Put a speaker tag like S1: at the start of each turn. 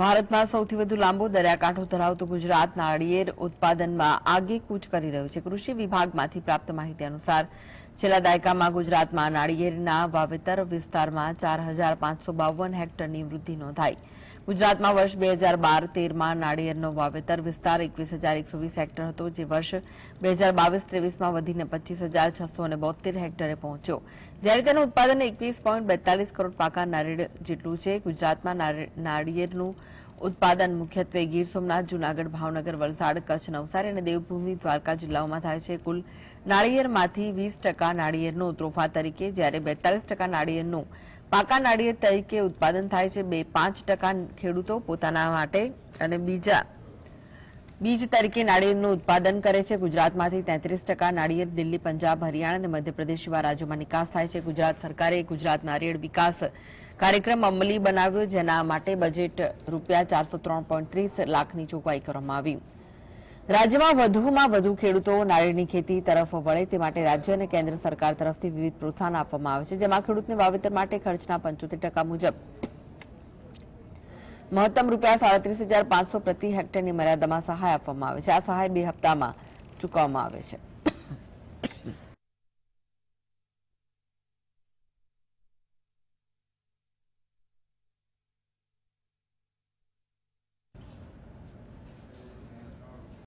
S1: ભારતમાં સૌથી વધુ લાંબો દરિયાકાંઠો ધરાવતું ગુજરાત નાળિયેર ઉત્પાદનમાં આગે કૂચ કરી રહ્યું છે કૃષિ વિભાગમાંથી પ્રાપ્ત માહિતી અનુસાર છેલ્લા દાયકામાં ગુજરાતમાં નાળિયેરના વાવેતર વિસ્તારમાં ચાર હજાર પાંચસો બાવન હેક્ટરની વૃદ્ધિ નોંધાઈ ગુજરાતમાં વર્ષ બે હજાર બાર તેરમાં નાળિયેરનો વાવેતર વિસ્તાર એકવીસ હજાર એકસો વીસ હેક્ટર હતો જે વર્ષ બે હજાર બાવીસ ત્રેવીસમાં વધીને પચીસ હજાર છસો અને બોતેર હેક્ટરે પહોંચ્યો જ્યારે તેનું ઉત્પાદન એકવીસ પોઈન્ટ બેતાલીસ કરોડ પાકા નારિયેળ જેટલું છે ગુજરાતમાં નાળિયેરનું ઉત્પાદન મુખ્યત્વે ગીર સોમનાથ જુનાગઢ ભાવનગર વલસાડ કચ્છ નવસારી અને દેવભૂમિ દ્વારકા જિલ્લાઓમાં થાય છે કુલ નાળિયેરમાંથી વીસ ટકા નાળિયેરનો ત્રોફા તરીકે જ્યારે બેતાલીસ ટકા નાળિયેરનું પાકા નાળિયેર તરીકે ઉત્પાદન થાય છે બે પાંચ ટકા ખેડૂતો પોતાના માટે અને બીજા બીજ તરીકે નાળિયેરનું ઉત્પાદન કરે છે ગુજરાતમાંથી તેત્રીસ ટકા નાળિયેર દિલ્હી પંજાબ હરિયાણા અને મધ્યપ્રદેશ જેવા રાજ્યોમાં નિકાસ થાય છે ગુજરાત સરકારે ગુજરાત નાળિયેર વિકાસ કાર્યક્રમ અમલી બનાવ્યો જેના માટે બજેટ રૂપિયા ચારસો ત્રણ પોઈન્ટ લાખની જોગવાઈ કરવામાં આવી રાજ્યમાં વધુમાં વધુ ખેડૂતો નાળિયેરની ખેતી તરફ વળે તે માટે રાજ્ય અને કેન્દ્ર સરકાર તરફથી વિવિધ પ્રોત્સાહન આપવામાં આવે છે જેમાં ખેડૂતને વાવેતર માટે ખર્ચના પંચોતેર ટકા મુજબ મહત્તમ રૂપિયા સાડત્રીસ હજાર પાંચસો પ્રતિ હેક્ટરની મર્યાદામાં સહાય આપવામાં આવે છે આ સહાય બે હપ્તામાં ચૂકવવામાં આવે છે